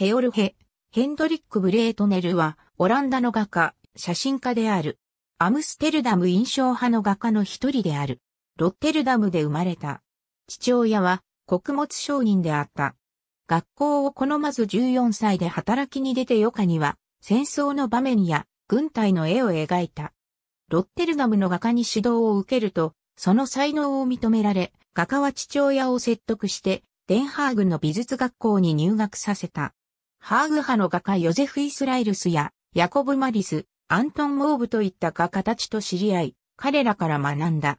ヘオルヘ、ヘンドリック・ブレートネルは、オランダの画家、写真家である。アムステルダム印象派の画家の一人である。ロッテルダムで生まれた。父親は、穀物商人であった。学校を好まず14歳で働きに出て余暇には、戦争の場面や軍隊の絵を描いた。ロッテルダムの画家に指導を受けると、その才能を認められ、画家は父親を説得して、デンハーグの美術学校に入学させた。ハーグ派の画家ヨゼフ・イスラエルスやヤコブ・マリス、アントン・オーブといった画家たちと知り合い、彼らから学んだ。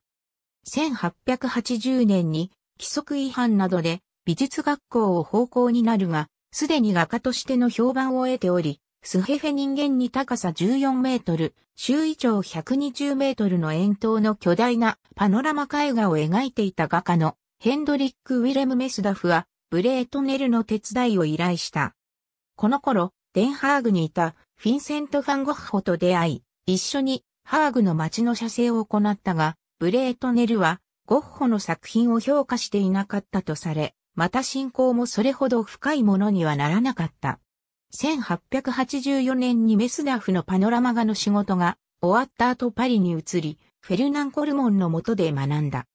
1880年に規則違反などで美術学校を奉公になるが、すでに画家としての評判を得ており、スヘフェ人間に高さ14メートル、周囲長120メートルの円筒の巨大なパノラマ絵画を描いていた画家のヘンドリック・ウィレム・メスダフは、ブレートネルの手伝いを依頼した。この頃、デンハーグにいたフィンセント・ファン・ゴッホと出会い、一緒にハーグの街の写生を行ったが、ブレートネルはゴッホの作品を評価していなかったとされ、また信仰もそれほど深いものにはならなかった。1884年にメスダフのパノラマ画の仕事が終わった後パリに移り、フェルナン・コルモンの下で学んだ。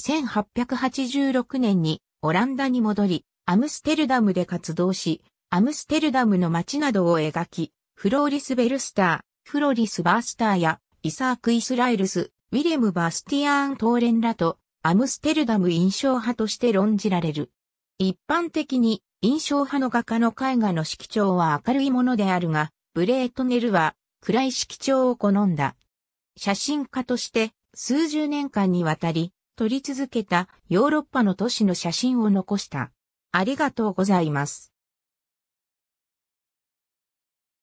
1886年にオランダに戻り、アムステルダムで活動し、アムステルダムの街などを描き、フローリス・ベルスター、フロリス・バースターや、イサーク・イスラエルス、ウィレム・バスティアーン・トーレンらと、アムステルダム印象派として論じられる。一般的に、印象派の画家の絵画の色調は明るいものであるが、ブレートネルは暗い色調を好んだ。写真家として数十年間にわたり撮り続けたヨーロッパの都市の写真を残した。ありがとうございます。